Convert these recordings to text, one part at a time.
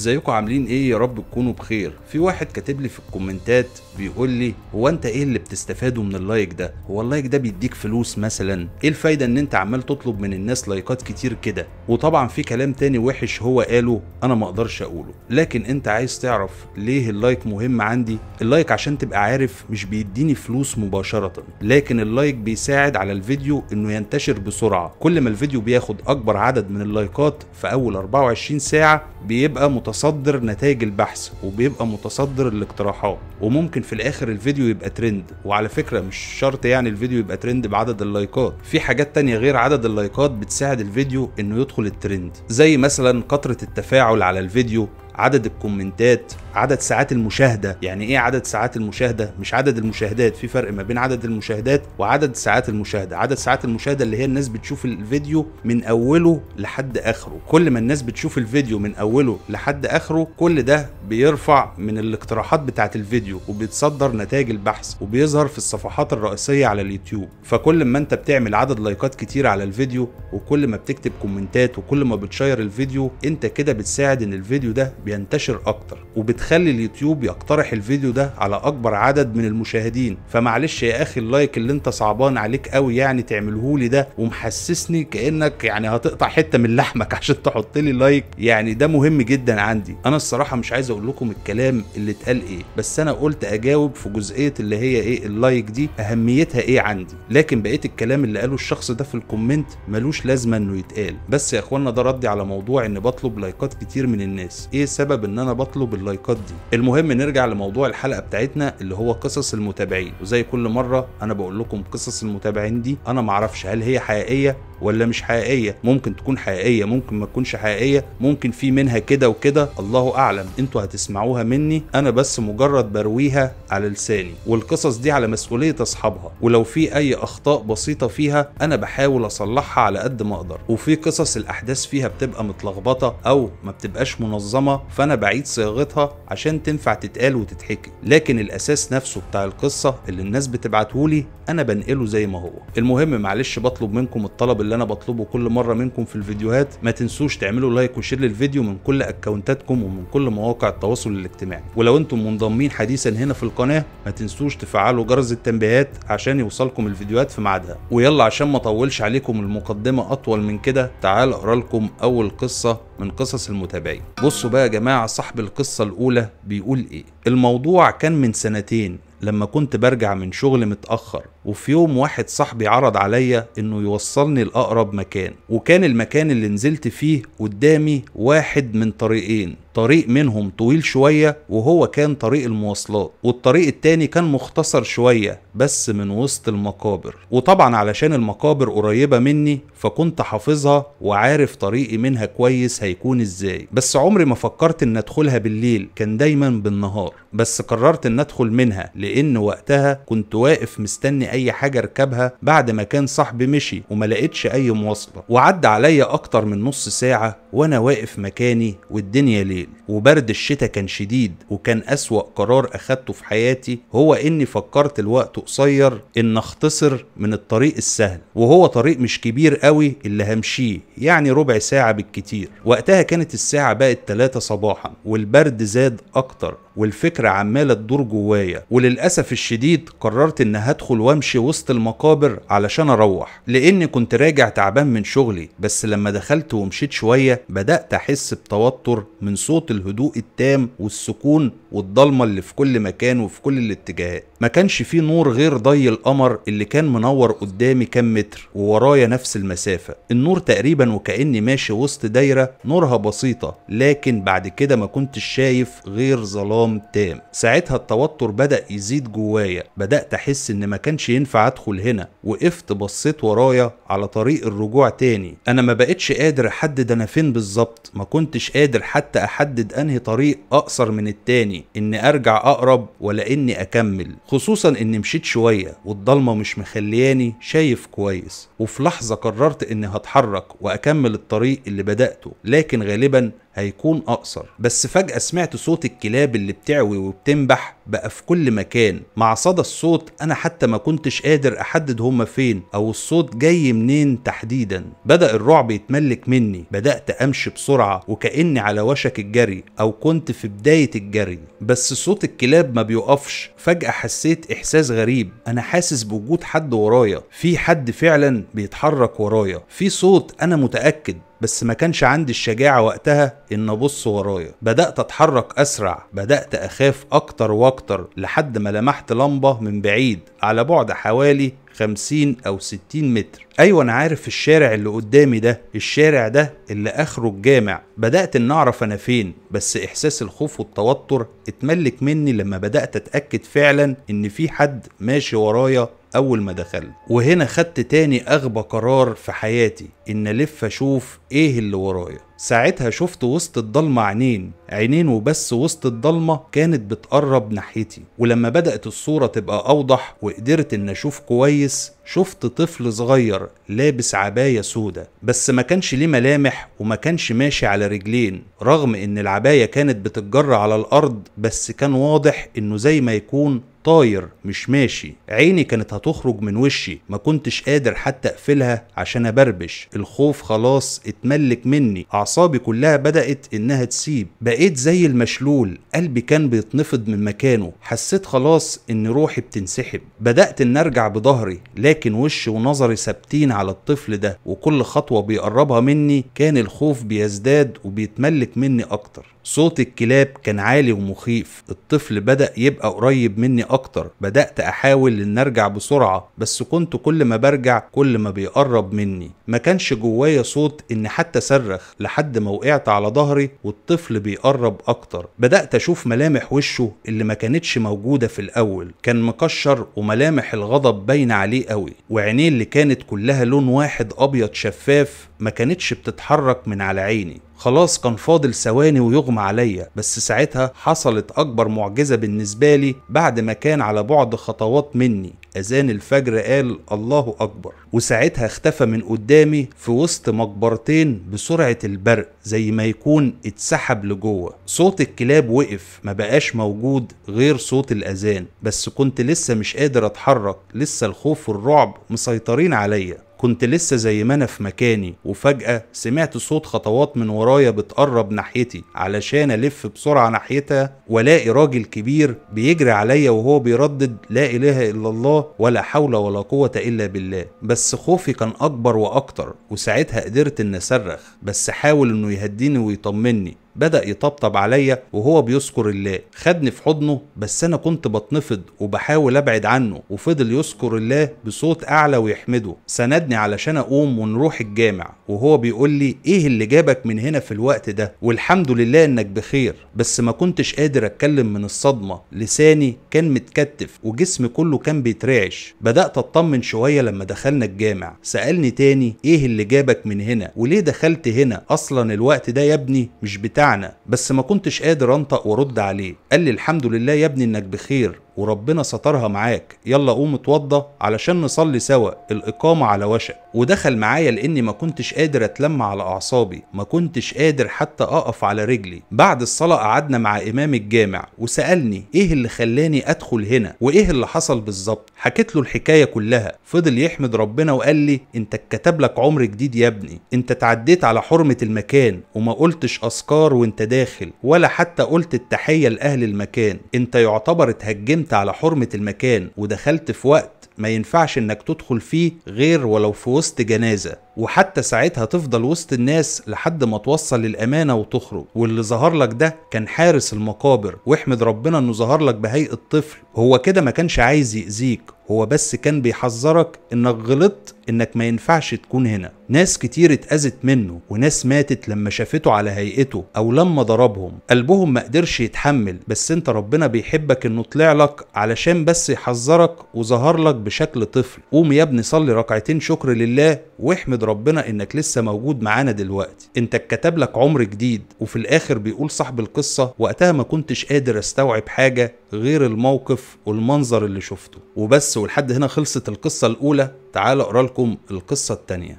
ازيكم عاملين ايه يا رب تكونوا بخير في واحد كاتب لي في الكومنتات بيقول لي هو انت ايه اللي بتستفاده من اللايك ده هو اللايك ده بيديك فلوس مثلا ايه الفايده ان انت عمال تطلب من الناس لايكات كتير كده وطبعا في كلام تاني وحش هو قاله انا ما اقدرش اقوله لكن انت عايز تعرف ليه اللايك مهم عندي اللايك عشان تبقى عارف مش بيديني فلوس مباشره لكن اللايك بيساعد على الفيديو انه ينتشر بسرعه كل ما الفيديو بياخد اكبر عدد من اللايكات في اول 24 ساعه بيبقى متصدر نتائج البحث وبيبقى متصدر الاقتراحات وممكن في الاخر الفيديو يبقى ترند وعلى فكره مش شرط يعني الفيديو يبقى ترند بعدد اللايكات في حاجات تانية غير عدد اللايكات بتساعد الفيديو انه يدخل الترند زي مثلا كثره التفاعل على الفيديو عدد الكومنتات عدد ساعات المشاهدة يعني ايه عدد ساعات المشاهدة مش عدد المشاهدات في فرق ما بين عدد المشاهدات وعدد ساعات المشاهدة عدد ساعات المشاهدة اللي هي الناس بتشوف الفيديو من اوله لحد اخره كل ما الناس بتشوف الفيديو من اوله لحد اخره كل ده بيرفع من الاقتراحات بتاعة الفيديو وبيتصدر نتائج البحث وبيظهر في الصفحات الرئيسية على اليوتيوب فكل ما انت بتعمل عدد لايكات كتير على الفيديو وكل ما بتكتب كومنتات وكل ما بتشير الفيديو انت كده بتساعد ان الفيديو ده بينتشر اكتر وبتخلي اليوتيوب يقترح الفيديو ده على اكبر عدد من المشاهدين فمعلش يا اخي اللايك اللي انت صعبان عليك قوي يعني تعمله لي ده ومحسسني كانك يعني هتقطع حته من لحمك عشان تحط لي لايك يعني ده مهم جدا عندي انا الصراحه مش عايز اقول لكم الكلام اللي اتقال ايه بس انا قلت اجاوب في جزئيه اللي هي ايه اللايك دي اهميتها ايه عندي لكن بقيه الكلام اللي قاله الشخص ده في الكومنت ملوش لازمه انه يتقال بس يا اخوانا ده ردي على موضوع ان بطلب لايكات كتير من الناس ايه سبب ان انا بطلب اللايكات دي المهم نرجع لموضوع الحلقه بتاعتنا اللي هو قصص المتابعين وزي كل مره انا بقول لكم قصص المتابعين دي انا معرفش هل هي حقيقيه ولا مش حقيقيه ممكن تكون حقيقيه ممكن ما تكونش حقيقيه ممكن في منها كده وكده الله اعلم انتوا هتسمعوها مني انا بس مجرد برويها على لساني والقصص دي على مسؤوليه اصحابها ولو في اي اخطاء بسيطه فيها انا بحاول اصلحها على قد ما اقدر وفي قصص الاحداث فيها بتبقى متلخبطه او ما بتبقاش منظمه فانا بعيد صياغتها عشان تنفع تتقال وتتحكي لكن الاساس نفسه بتاع القصه اللي الناس بتبعتهولي انا بنقله زي ما هو المهم معلش بطلب منكم الطلب اللي انا بطلبه كل مره منكم في الفيديوهات ما تنسوش تعملوا لايك وشير للفيديو من كل اكونتاتكم ومن كل مواقع التواصل الاجتماعي ولو انتم منضمين حديثا هنا في القناه ما تنسوش تفعلوا جرس التنبيهات عشان يوصلكم الفيديوهات في ميعادها ويلا عشان ما اطولش عليكم المقدمه اطول من كده تعال اقرا لكم اول قصه من قصص المتابعين بصوا بقى جماعة صاحب القصة الأولى بيقول إيه الموضوع كان من سنتين لما كنت برجع من شغل متأخر وفي يوم واحد صاحبي عرض عليا انه يوصلني لأقرب مكان وكان المكان اللي نزلت فيه قدامي واحد من طريقين طريق منهم طويل شوية وهو كان طريق المواصلات والطريق التاني كان مختصر شوية بس من وسط المقابر وطبعا علشان المقابر قريبة مني فكنت حافظها وعارف طريقي منها كويس هيكون ازاي بس عمري ما فكرت ان ادخلها بالليل كان دايما بالنهار بس قررت ان ادخل منها لان وقتها كنت واقف مستني اي حاجة اركبها بعد ما كان صاحبي مشي وما لقيتش اي مواصلة وعدى عليا اكتر من نص ساعة وانا واقف مكاني والدنيا ليه الليل وبرد الشتاء كان شديد وكان أسوأ قرار أخدته في حياتي هو إني فكرت الوقت قصير إن أختصر من الطريق السهل وهو طريق مش كبير قوي اللي همشيه يعني ربع ساعة بالكتير وقتها كانت الساعة بقت 3 صباحا والبرد زاد أكتر والفكرة عمالة تدور جوايا وللأسف الشديد قررت إن هدخل وامشي وسط المقابر علشان أروح لأني كنت راجع تعبان من شغلي بس لما دخلت ومشيت شوية بدأت أحس بتوتر من صوت الهدوء التام والسكون والضلمة اللي في كل مكان وفي كل الاتجاهات ما كانش فيه نور غير ضي القمر اللي كان منور قدامي كام متر وورايا نفس المسافة النور تقريبا وكأني ماشي وسط دايرة نورها بسيطة لكن بعد كده ما كنتش شايف غير ظلام انفصام تام ساعتها التوتر بدأ يزيد جوايا بدأت أحس إن ما كانش ينفع أدخل هنا وقفت بصيت ورايا على طريق الرجوع تاني أنا ما بقتش قادر أحدد أنا فين بالظبط ما كنتش قادر حتى أحدد أنهي طريق أقصر من التاني إني أرجع أقرب ولا إني أكمل خصوصا إني مشيت شوية والضلمة مش مخلياني شايف كويس وفي لحظة قررت إني هتحرك وأكمل الطريق اللي بدأته لكن غالبا هيكون اقصر بس فجاه سمعت صوت الكلاب اللي بتعوي وبتنبح بقى في كل مكان مع صدى الصوت انا حتى ما كنتش قادر احدد هما فين او الصوت جاي منين تحديدا بدا الرعب يتملك مني بدات امشي بسرعه وكاني على وشك الجري او كنت في بدايه الجري بس صوت الكلاب ما بيقفش فجاه حسيت احساس غريب انا حاسس بوجود حد ورايا في حد فعلا بيتحرك ورايا في صوت انا متاكد بس ما كانش عندي الشجاعة وقتها إن أبص ورايا بدأت أتحرك أسرع بدأت أخاف أكتر وأكتر أكتر لحد ما لمحت لمبة من بعيد على بعد حوالي 50 أو 60 متر أيوة أنا عارف الشارع اللي قدامي ده الشارع ده اللي آخره الجامع بدأت إن أعرف أنا فين بس إحساس الخوف والتوتر اتملك مني لما بدأت أتأكد فعلا إن في حد ماشي ورايا أول ما دخلت وهنا خدت تاني أغبى قرار في حياتي إن ألف أشوف إيه اللي ورايا ساعتها شفت وسط الضلمة عينين عينين وبس وسط الضلمة كانت بتقرب ناحيتي ولما بدأت الصورة تبقى أوضح وقدرت إن أشوف كويس شفت طفل صغير لابس عباية سودة بس ما كانش ليه ملامح وما كانش ماشي على رجلين رغم إن العباية كانت بتتجر على الأرض بس كان واضح إنه زي ما يكون طاير مش ماشي عيني كانت هتخرج من وشي ما كنتش قادر حتى اقفلها عشان ابربش الخوف خلاص اتملك مني اعصابي كلها بدات انها تسيب بقيت زي المشلول قلبي كان بيتنفض من مكانه حسيت خلاص ان روحي بتنسحب بدات ان ارجع بظهري لكن وشي ونظري ثابتين على الطفل ده وكل خطوه بيقربها مني كان الخوف بيزداد وبيتملك مني اكتر صوت الكلاب كان عالي ومخيف الطفل بدا يبقى قريب مني اكتر بدات احاول ان ارجع بسرعه بس كنت كل ما برجع كل ما بيقرب مني ما كانش جوايا صوت ان حتى صرخ لحد ما وقعت على ظهري والطفل بيقرب اكتر بدات اشوف ملامح وشه اللي ما كانتش موجوده في الاول كان مكشر وملامح الغضب باينه عليه قوي وعينيه اللي كانت كلها لون واحد ابيض شفاف ما كانتش بتتحرك من على عيني خلاص كان فاضل ثواني ويغمى عليا بس ساعتها حصلت اكبر معجزه بالنسبه لي بعد ما كان على بعد خطوات مني اذان الفجر قال الله اكبر وساعتها اختفى من قدامي في وسط مقبرتين بسرعه البرق زي ما يكون اتسحب لجوه صوت الكلاب وقف ما بقاش موجود غير صوت الاذان بس كنت لسه مش قادر اتحرك لسه الخوف والرعب مسيطرين عليا كنت لسه زي ما انا في مكاني وفجأة سمعت صوت خطوات من ورايا بتقرب ناحيتي علشان الف بسرعة ناحيتها والاقي راجل كبير بيجري عليا وهو بيردد لا اله الا الله ولا حول ولا قوة الا بالله بس خوفي كان اكبر واكتر وساعتها قدرت ان اصرخ بس حاول انه يهديني ويطمني بدأ يطبطب عليا وهو بيذكر الله خدني في حضنه بس أنا كنت بتنفض وبحاول أبعد عنه وفضل يذكر الله بصوت أعلى ويحمده سندني علشان أقوم ونروح الجامع وهو بيقول لي إيه اللي جابك من هنا في الوقت ده والحمد لله إنك بخير بس ما كنتش قادر أتكلم من الصدمة لساني كان متكتف وجسمي كله كان بيترعش بدأت أطمن شوية لما دخلنا الجامع سألني تاني إيه اللي جابك من هنا وليه دخلت هنا أصلا الوقت ده يا ابني مش بتاع بتاعنا بس ما كنتش قادر انطق وارد عليه قال لي الحمد لله يا ابني انك بخير وربنا سترها معاك يلا قوم اتوضى علشان نصلي سوا الإقامة على وشك ودخل معايا لأني ما كنتش قادر أتلم على أعصابي ما كنتش قادر حتى أقف على رجلي بعد الصلاة قعدنا مع إمام الجامع وسألني إيه اللي خلاني أدخل هنا وإيه اللي حصل بالظبط حكيت له الحكاية كلها فضل يحمد ربنا وقال لي أنت اتكتب لك عمر جديد يا ابني أنت تعديت على حرمة المكان وما قلتش أذكار وأنت داخل ولا حتى قلت التحية لأهل المكان أنت يعتبر اتهجمت انت على حرمة المكان ودخلت في وقت ما ينفعش انك تدخل فيه غير ولو في وسط جنازة وحتى ساعتها تفضل وسط الناس لحد ما توصل للامانه وتخرج واللي ظهر لك ده كان حارس المقابر واحمد ربنا انه ظهر لك بهيئه طفل هو كده ما كانش عايز يأذيك هو بس كان بيحذرك انك غلطت انك ما ينفعش تكون هنا ناس كتير اتأذت منه وناس ماتت لما شافته على هيئته او لما ضربهم قلبهم ما قدرش يتحمل بس انت ربنا بيحبك انه طلع لك علشان بس يحذرك وظهر لك بشكل طفل قوم يا ابني صلي ركعتين شكر لله واحمد ربنا انك لسه موجود معانا دلوقتي انت اتكتب لك عمر جديد وفي الاخر بيقول صاحب القصه وقتها ما كنتش قادر استوعب حاجه غير الموقف والمنظر اللي شفته وبس ولحد هنا خلصت القصه الاولى تعال اقرا لكم القصه الثانيه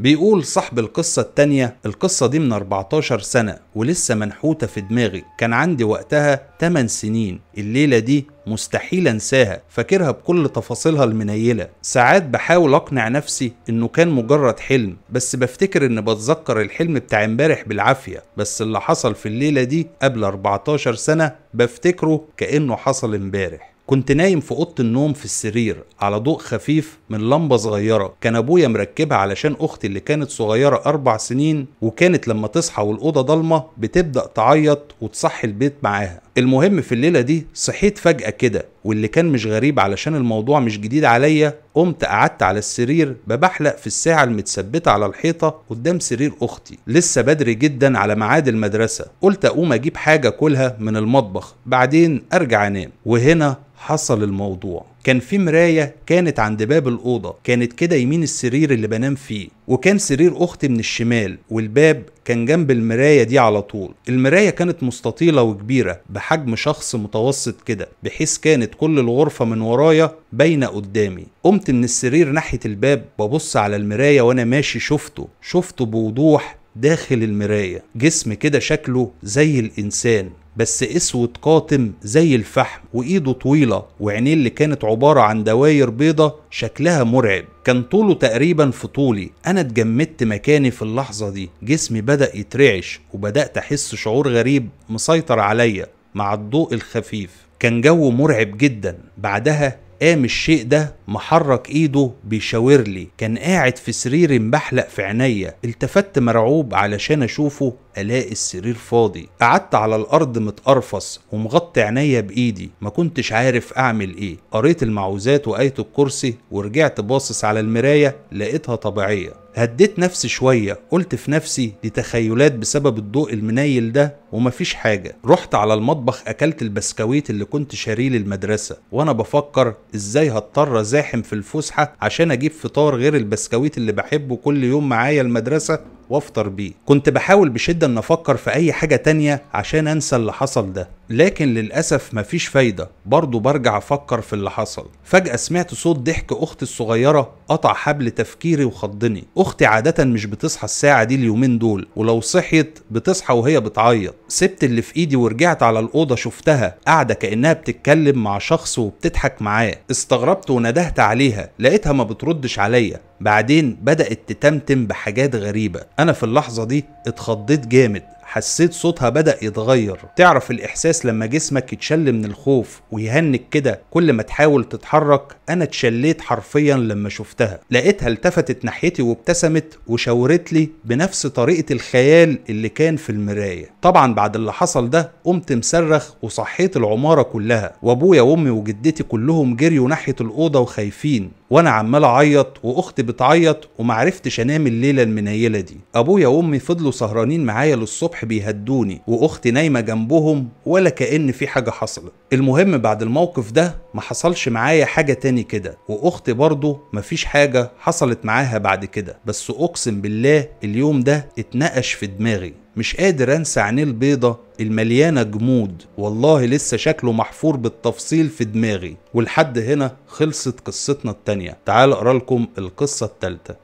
بيقول صاحب القصة التانية القصة دي من 14 سنة ولسه منحوتة في دماغي كان عندي وقتها 8 سنين الليلة دي مستحيل انساها فاكرها بكل تفاصيلها المنيلة ساعات بحاول اقنع نفسي انه كان مجرد حلم بس بفتكر ان بتذكر الحلم بتاع امبارح بالعافية بس اللي حصل في الليلة دي قبل 14 سنة بفتكره كأنه حصل امبارح كنت نايم في اوضه النوم في السرير على ضوء خفيف من لمبه صغيره كان ابويا مركبها علشان اختي اللي كانت صغيره اربع سنين وكانت لما تصحى والاوضه ضلمه بتبدا تعيط وتصحي البيت معاها المهم في الليلة دي صحيت فجأة كده واللي كان مش غريب علشان الموضوع مش جديد عليا قمت قعدت على السرير ببحلق في الساعة المتثبتة على الحيطة قدام سرير أختي لسه بدري جدا على ميعاد المدرسة قلت أقوم أجيب حاجة كلها من المطبخ بعدين أرجع أنام وهنا حصل الموضوع كان في مرايه كانت عند باب الاوضه كانت كده يمين السرير اللي بنام فيه وكان سرير اختي من الشمال والباب كان جنب المرايه دي على طول المرايه كانت مستطيله وكبيره بحجم شخص متوسط كده بحيث كانت كل الغرفه من ورايا باينه قدامي قمت من السرير ناحيه الباب ببص على المرايه وانا ماشي شفته شفته بوضوح داخل المرايه جسم كده شكله زي الانسان بس اسود قاتم زي الفحم وايده طويله وعينيه اللي كانت عباره عن دواير بيضه شكلها مرعب كان طوله تقريبا في طولي انا اتجمدت مكاني في اللحظه دي جسمي بدا يترعش وبدات احس شعور غريب مسيطر عليا مع الضوء الخفيف كان جو مرعب جدا بعدها قام الشيء ده محرك ايده بيشاور لي كان قاعد في سريري مبحلق في عينيا التفت مرعوب علشان اشوفه الاقي السرير فاضي قعدت على الارض متقرفص ومغطي عينيا بايدي ما كنتش عارف اعمل ايه قريت المعوذات وايه الكرسي ورجعت باصص على المرايه لقيتها طبيعيه هديت نفسي شوية قلت في نفسي دي تخيلات بسبب الضوء المنيل ده ومفيش حاجة رحت على المطبخ أكلت البسكويت اللي كنت شاريه للمدرسة وأنا بفكر إزاي هضطر أزاحم في الفسحة عشان أجيب فطار غير البسكويت اللي بحبه كل يوم معايا المدرسة وافطر بيه كنت بحاول بشدة ان افكر في اي حاجة تانية عشان انسى اللي حصل ده لكن للأسف مفيش فايدة برضه برجع افكر في اللي حصل فجأة سمعت صوت ضحك اختي الصغيرة قطع حبل تفكيري وخضني اختي عادة مش بتصحى الساعة دي اليومين دول ولو صحيت بتصحى وهي بتعيط سبت اللي في ايدي ورجعت على الأوضة شفتها قاعدة كأنها بتتكلم مع شخص وبتضحك معاه استغربت وندهت عليها لقيتها ما بتردش عليا بعدين بدأت تتمتم بحاجات غريبة انا في اللحظه دي اتخضيت جامد حسيت صوتها بدأ يتغير تعرف الإحساس لما جسمك يتشل من الخوف ويهنك كده كل ما تحاول تتحرك أنا اتشليت حرفيا لما شفتها لقيتها التفتت ناحيتي وابتسمت وشاورت لي بنفس طريقة الخيال اللي كان في المراية طبعا بعد اللي حصل ده قمت مصرخ وصحيت العمارة كلها وابويا وامي وجدتي كلهم جريوا ناحية الأوضة وخايفين وانا عمال اعيط واختي بتعيط ومعرفتش انام الليله المنيله دي ابويا وامي فضلوا سهرانين معايا للصبح بيهدوني واختي نايمه جنبهم ولا كان في حاجه حصلت المهم بعد الموقف ده ما حصلش معايا حاجه تاني كده واختي برضه مفيش حاجه حصلت معاها بعد كده بس اقسم بالله اليوم ده اتنقش في دماغي مش قادر انسى عينيه البيضة المليانة جمود والله لسه شكله محفور بالتفصيل في دماغي ولحد هنا خلصت قصتنا التانية تعال اقرا لكم القصة التالتة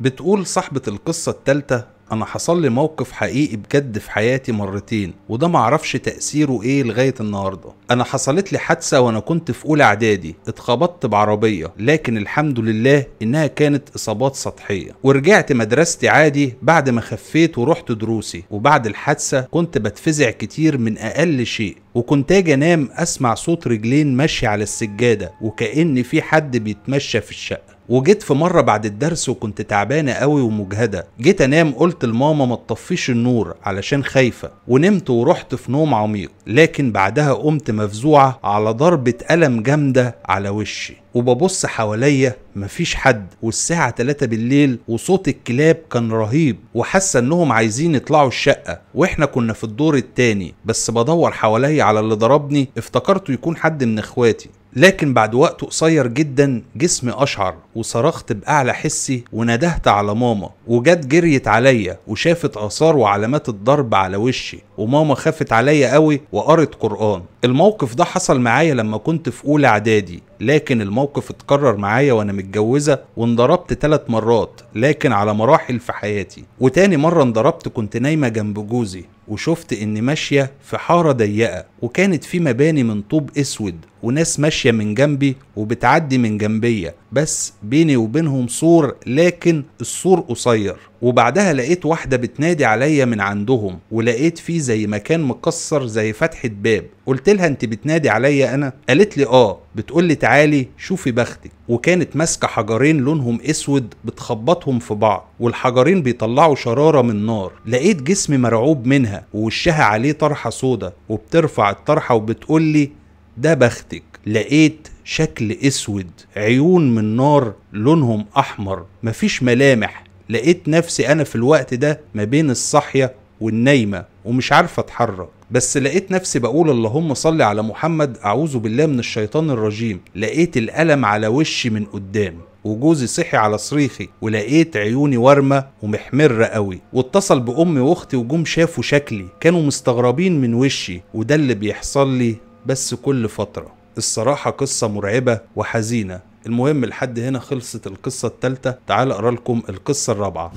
بتقول صاحبة القصة التالتة انا حصل لي موقف حقيقي بجد في حياتي مرتين وده معرفش تاثيره ايه لغايه النهارده انا حصلت لي حادثه وانا كنت في اولى اعدادي اتخبطت بعربيه لكن الحمد لله انها كانت اصابات سطحيه ورجعت مدرستي عادي بعد ما خفيت ورحت دروسي وبعد الحادثه كنت بتفزع كتير من اقل شيء وكنت اجي انام اسمع صوت رجلين ماشيه على السجاده وكان في حد بيتمشى في الشقه وجيت في مره بعد الدرس وكنت تعبانه قوي ومجهده جيت انام قلت لماما ما تطفيش النور علشان خايفه ونمت ورحت في نوم عميق لكن بعدها قمت مفزوعه على ضربه قلم جامده على وشي وببص حواليا مفيش حد والساعة 3 بالليل وصوت الكلاب كان رهيب وحاسة انهم عايزين يطلعوا الشقة واحنا كنا في الدور التاني بس بدور حواليا على اللي ضربني افتكرته يكون حد من اخواتي لكن بعد وقت قصير جدا جسمي أشعر وصرخت بأعلى حسي وندهت على ماما وجت جريت عليا وشافت آثار وعلامات الضرب على وشي وماما خافت عليا قوي وقرت قرآن الموقف ده حصل معايا لما كنت في أولى إعدادي لكن الموقف اتكرر معايا وانا متجوزة وانضربت ثلاث مرات لكن على مراحل في حياتي وتاني مرة انضربت كنت نايمة جنب جوزي وشفت اني ماشية في حارة ضيقة وكانت في مباني من طوب اسود وناس ماشية من جنبي وبتعدي من جنبية بس بيني وبينهم سور لكن السور قصير وبعدها لقيت واحدة بتنادي عليا من عندهم ولقيت فيه زي مكان مكسر زي فتحة باب قلت لها انت بتنادي عليا انا قالت لي اه بتقول لي تعالي شوفي بختك وكانت ماسكة حجرين لونهم اسود بتخبطهم في بعض والحجرين بيطلعوا شرارة من نار لقيت جسمي مرعوب منها ووشها عليه طرحة سودة وبترفع الطرحة وبتقول لي ده بختك لقيت شكل اسود عيون من نار لونهم احمر مفيش ملامح لقيت نفسي انا في الوقت ده ما بين الصاحيه والنايمه ومش عارفه اتحرك بس لقيت نفسي بقول اللهم صل على محمد اعوذ بالله من الشيطان الرجيم لقيت الالم على وشي من قدام وجوزي صحي على صريخي ولقيت عيوني وارمه ومحمره قوي واتصل بامي واختي وجم شافوا شكلي كانوا مستغربين من وشي وده اللي بيحصل لي بس كل فترة الصراحة قصة مرعبة وحزينة المهم لحد هنا خلصت القصة التالتة تعال أقرأ لكم القصة الرابعة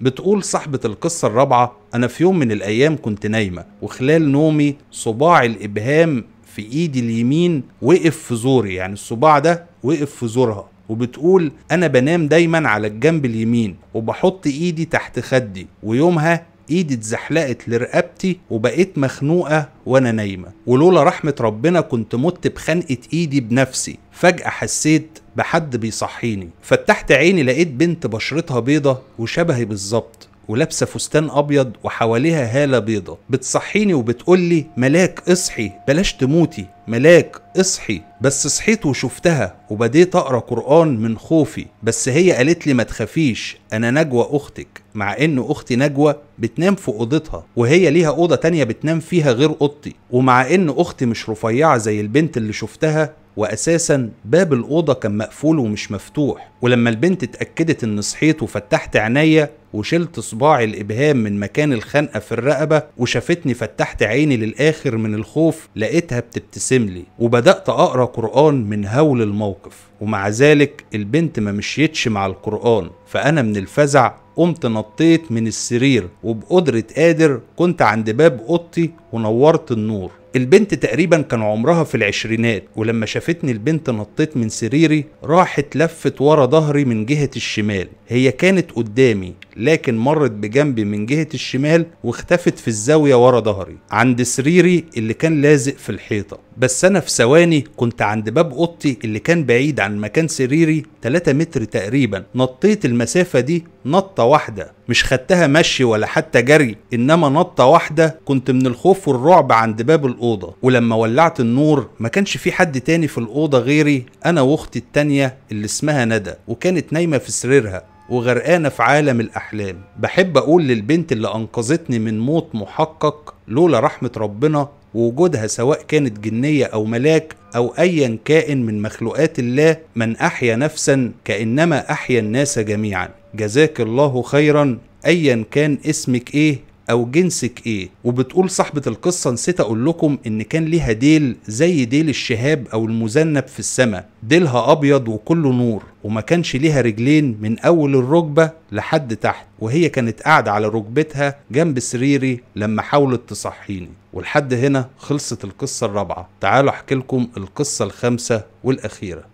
بتقول صاحبة القصة الرابعة أنا في يوم من الأيام كنت نايمة وخلال نومي صباع الإبهام في إيدي اليمين وقف في زوري يعني الصباع ده وقف في زورها وبتقول انا بنام دايما على الجنب اليمين وبحط ايدي تحت خدي ويومها ايدي اتزحلقت لرقبتي وبقيت مخنوقه وانا نايمه ولولا رحمه ربنا كنت مت بخنقه ايدي بنفسي فجاه حسيت بحد بيصحيني فتحت عيني لقيت بنت بشرتها بيضه وشبهي بالظبط ولابسه فستان ابيض وحواليها هاله بيضه بتصحيني وبتقولي ملاك اصحي بلاش تموتي ملاك اصحي بس صحيت وشفتها وبديت اقرا قران من خوفي بس هي قالت لي ما تخافيش انا نجوى اختك مع ان اختي نجوى بتنام في اوضتها وهي ليها اوضه تانية بتنام فيها غير اوضتي ومع ان اختي مش رفيعه زي البنت اللي شفتها واساسا باب الاوضه كان مقفول ومش مفتوح ولما البنت اتاكدت ان صحيت وفتحت عينيا وشلت صباعي الابهام من مكان الخنقه في الرقبه وشافتني فتحت عيني للاخر من الخوف لقيتها بتبتسم لي وبدات اقرا قران من هول الموقف ومع ذلك البنت ما مشيتش مع القران فانا من الفزع قمت نطيت من السرير وبقدرة قادر كنت عند باب أوضتي ونورت النور البنت تقريبا كان عمرها في العشرينات ولما شافتني البنت نطيت من سريري راحت لفت ورا ظهري من جهة الشمال هي كانت قدامي لكن مرت بجنبي من جهة الشمال واختفت في الزاوية ورا ظهري عند سريري اللي كان لازق في الحيطة بس أنا في ثواني كنت عند باب أوضتي اللي كان بعيد عن مكان سريري 3 متر تقريبا نطيت المسافة دي نطة واحدة مش خدتها مشي ولا حتى جري إنما نطة واحدة كنت من الخوف والرعب عند باب الأوضة الأوضة ولما ولعت النور ما كانش في حد تاني في الأوضة غيري أنا وأختي التانية اللي اسمها ندى وكانت نايمة في سريرها وغرقانة في عالم الأحلام بحب أقول للبنت اللي أنقذتني من موت محقق لولا رحمة ربنا ووجودها سواء كانت جنية أو ملاك أو أيا كائن من مخلوقات الله من أحيا نفسا كأنما أحيا الناس جميعا جزاك الله خيرا أيا كان اسمك إيه او جنسك ايه وبتقول صاحبه القصه نسيت اقول لكم ان كان ليها ديل زي ديل الشهاب او المذنب في السماء ديلها ابيض وكله نور وما كانش ليها رجلين من اول الركبه لحد تحت وهي كانت قاعده على ركبتها جنب سريري لما حاولت تصحيني ولحد هنا خلصت القصه الرابعه تعالوا احكي لكم القصه الخامسه والاخيره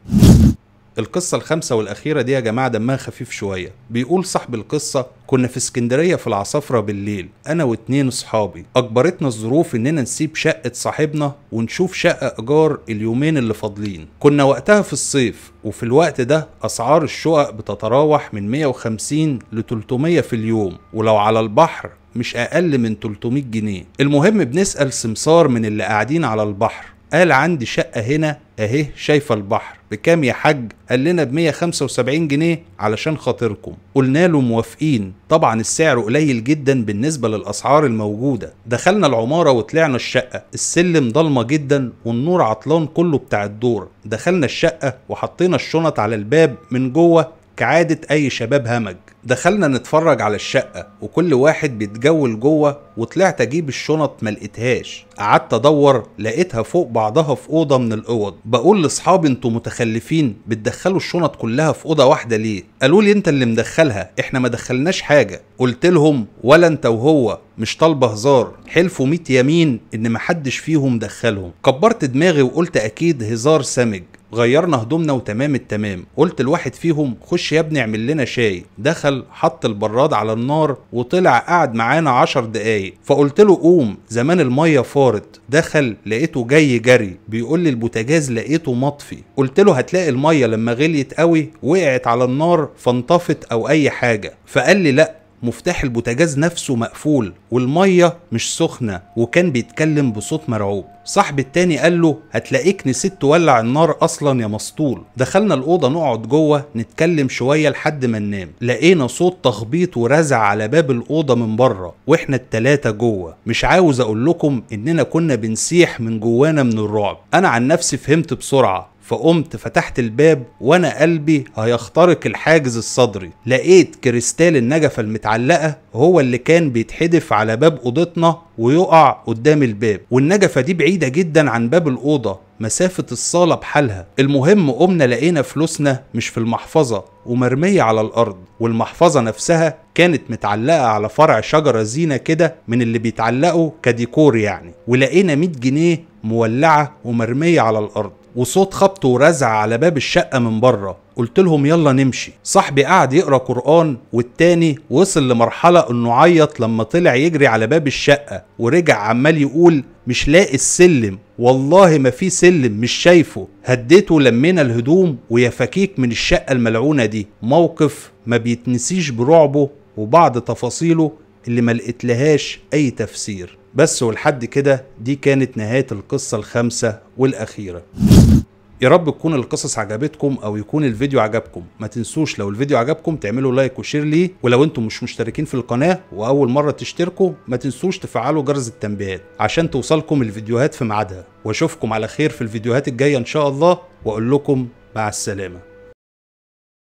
القصة الخامسة والأخيرة دي يا جماعة دمها خفيف شوية بيقول صاحب القصة كنا في اسكندرية في العصافرة بالليل أنا واتنين صحابي أجبرتنا الظروف إننا نسيب شقة صاحبنا ونشوف شقة إيجار اليومين اللي فاضلين كنا وقتها في الصيف وفي الوقت ده أسعار الشقق بتتراوح من 150 ل 300 في اليوم ولو على البحر مش أقل من 300 جنيه المهم بنسأل سمسار من اللي قاعدين على البحر قال عندي شقة هنا أهي شايفة البحر بكام يا حاج؟ قال لنا ب 175 جنيه علشان خاطركم قلنا له موافقين طبعا السعر قليل جدا بالنسبة للأسعار الموجودة دخلنا العمارة وطلعنا الشقة السلم ضلمة جدا والنور عطلان كله بتاع الدور دخلنا الشقة وحطينا الشنط على الباب من جوه كعادة أي شباب همج دخلنا نتفرج على الشقة وكل واحد بيتجول جوه وطلعت أجيب الشنط ملقتهاش قعدت أدور لقيتها فوق بعضها في أوضة من الأوض بقول لأصحابي أنتوا متخلفين بتدخلوا الشنط كلها في أوضة واحدة ليه قالوا لي أنت اللي مدخلها إحنا ما دخلناش حاجة قلت لهم ولا أنت وهو مش طالبة هزار حلفوا 100 يمين إن محدش فيهم دخلهم كبرت دماغي وقلت أكيد هزار سمج غيرنا هدومنا وتمام التمام قلت لواحد فيهم خش يا ابني اعمل لنا شاي دخل حط البراد على النار وطلع قعد معانا عشر دقايق فقلت له قوم زمان الميه فارت دخل لقيته جاي جري بيقول لي البوتاجاز لقيته مطفي قلت له هتلاقي الميه لما غليت قوي وقعت على النار فانطفت او اي حاجه فقال لي لا مفتاح البوتاجاز نفسه مقفول والميه مش سخنه وكان بيتكلم بصوت مرعوب صاحب التاني قال له هتلاقيك نسيت تولع النار اصلا يا مسطول دخلنا الاوضه نقعد جوه نتكلم شويه لحد ما ننام لقينا صوت تخبيط ورزع على باب الاوضه من بره واحنا التلاته جوه مش عاوز اقول لكم اننا كنا بنسيح من جوانا من الرعب انا عن نفسي فهمت بسرعه فقمت فتحت الباب وانا قلبي هيخترق الحاجز الصدري لقيت كريستال النجفه المتعلقه هو اللي كان بيتحدف على باب اوضتنا ويقع قدام الباب والنجفه دي بعيده جدا عن باب الاوضه مسافه الصاله بحالها المهم قمنا لقينا فلوسنا مش في المحفظه ومرميه على الارض والمحفظه نفسها كانت متعلقه على فرع شجره زينه كده من اللي بيتعلقوا كديكور يعني ولقينا 100 جنيه مولعه ومرميه على الارض وصوت خبط ورزع على باب الشقة من بره قلت لهم يلا نمشي صاحبي قعد يقرا قرآن والتاني وصل لمرحلة انه عيط لما طلع يجري على باب الشقة ورجع عمال يقول مش لاقي السلم والله ما في سلم مش شايفه هديته ولمينا الهدوم ويا فكيك من الشقة الملعونة دي موقف ما بيتنسيش برعبه وبعض تفاصيله اللي ما لقيتلهاش اي تفسير بس ولحد كده دي كانت نهاية القصة الخامسة والأخيرة يا رب تكون القصص عجبتكم او يكون الفيديو عجبكم ما تنسوش لو الفيديو عجبكم تعملوا لايك وشير ليه ولو انتم مش مشتركين في القناه واول مره تشتركوا ما تنسوش تفعلوا جرس التنبيهات عشان توصلكم الفيديوهات في ميعادها واشوفكم على خير في الفيديوهات الجايه ان شاء الله واقول لكم مع السلامه